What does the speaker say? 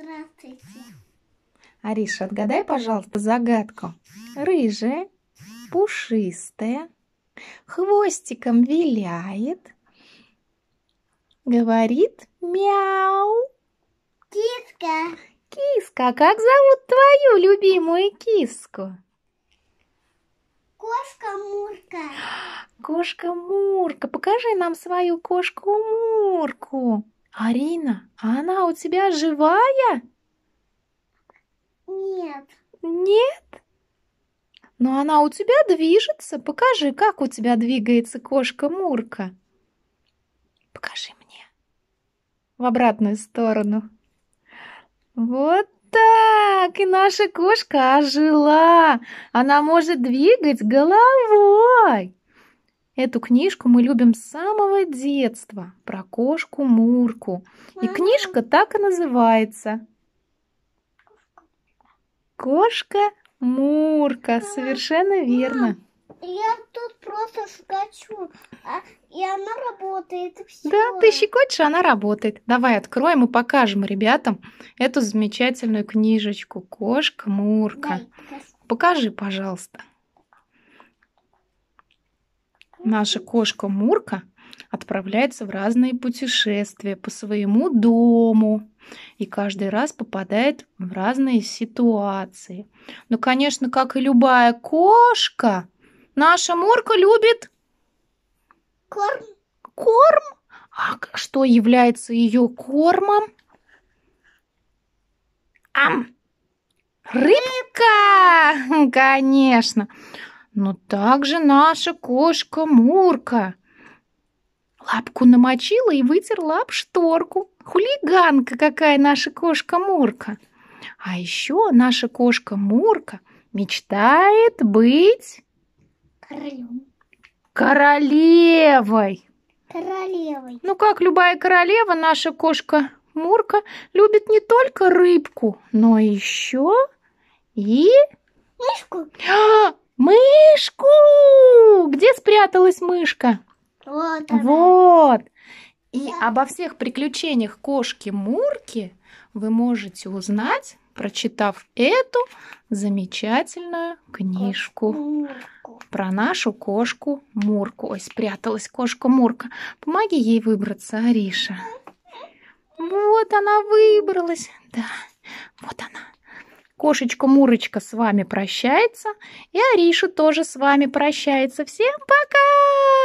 Здравствуйте. Ариша, отгадай, пожалуйста, загадку. Рыжая, пушистая, хвостиком виляет, говорит мяу. Киска. Киска, а как зовут твою любимую киску? Кошка Мурка. Кошка Мурка, покажи нам свою кошку Мурку. «Арина, а она у тебя живая?» «Нет». «Нет?» «Но она у тебя движется. Покажи, как у тебя двигается кошка Мурка». «Покажи мне». В обратную сторону. «Вот так! И наша кошка ожила! Она может двигать головой!» Эту книжку мы любим с самого детства про кошку Мурку. И книжка так и называется. Кошка Мурка, совершенно верно. Я тут просто скачу, а, и она работает. Все. Да, ты щекочешь, а она работает. Давай откроем и покажем ребятам эту замечательную книжечку «Кошка Мурка». Покажи, пожалуйста наша кошка Мурка отправляется в разные путешествия по своему дому и каждый раз попадает в разные ситуации. Но, ну, конечно, как и любая кошка, наша Мурка любит корм. Корм? А что является ее кормом? Ам! Рыбка! Конечно но «Ну также наша кошка Мурка. Лапку намочила и вытерла об шторку. Хулиганка какая наша кошка Мурка. А еще наша кошка Мурка мечтает быть... Королем. Королевой. Королевой. Ну, как любая королева, наша кошка Мурка любит не только рыбку, но еще и... Мышку. А! Мышку! Где спряталась мышка? Вот. Она. Вот. И да. обо всех приключениях кошки Мурки вы можете узнать, прочитав эту замечательную книжку Кошку. про нашу кошку Мурку. Ой, спряталась кошка Мурка. Помоги ей выбраться, Ариша. Вот она выбралась. Да кошечка Мурочка с вами прощается, и Ариша тоже с вами прощается. Всем пока!